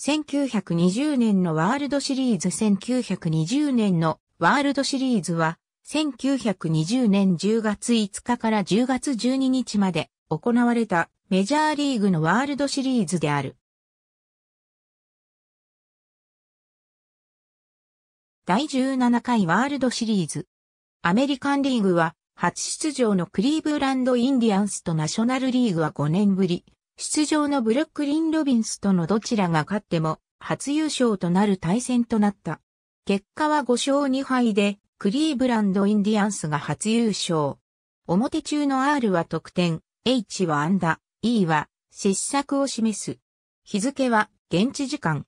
1920年のワールドシリーズ1920年のワールドシリーズは1920年10月5日から10月12日まで行われたメジャーリーグのワールドシリーズである。第17回ワールドシリーズ。アメリカンリーグは初出場のクリーブランド・インディアンスとナショナルリーグは5年ぶり、出場のブルックリン・ロビンスとのどちらが勝っても初優勝となる対戦となった。結果は5勝2敗でクリーブランド・インディアンスが初優勝。表中の R は得点、H は安打、E は失策を示す。日付は現地時間。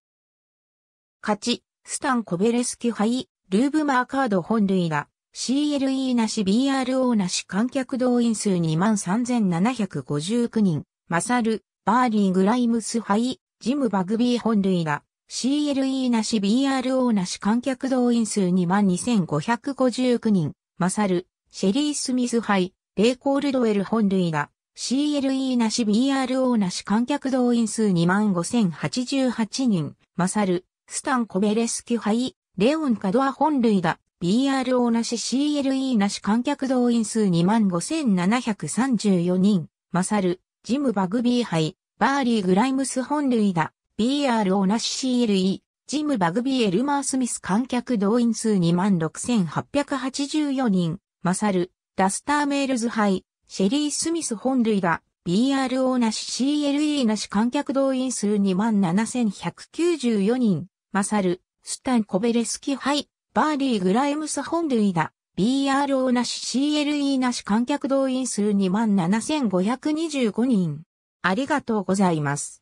勝ち、スタン・コベレスキ杯、ルーブマーカード本類が CLE なし BRO なし観客動員数23,759人、マサル、バーリー・グライムス杯、ジム・バグビー本類が、CLE なし BRO なし観客動員数22,559人、マサル、シェリー・スミス杯、レイコールドウェル本類が、CLE なし BRO なし観客動員数25,088人、マサル、スタン・コベレスキュ杯、レオン・カドア本類が、BRO なし CLE なし観客動員数25,734人、マサル、ジム・バグビー杯、バーリー・グライムス本塁打、BR オナシ CLE、ジム・バグビー・エルマー・スミス観客動員数26,884人、マサル、ラスター・メールズ杯、シェリー・スミス本塁打、BRO なし CLE なし観客動員数27,194人、マサル、スタン・コベレスキ杯、バーリー・グライムス本塁打、BRO なし CLE なし観客動員数27,525人。ありがとうございます。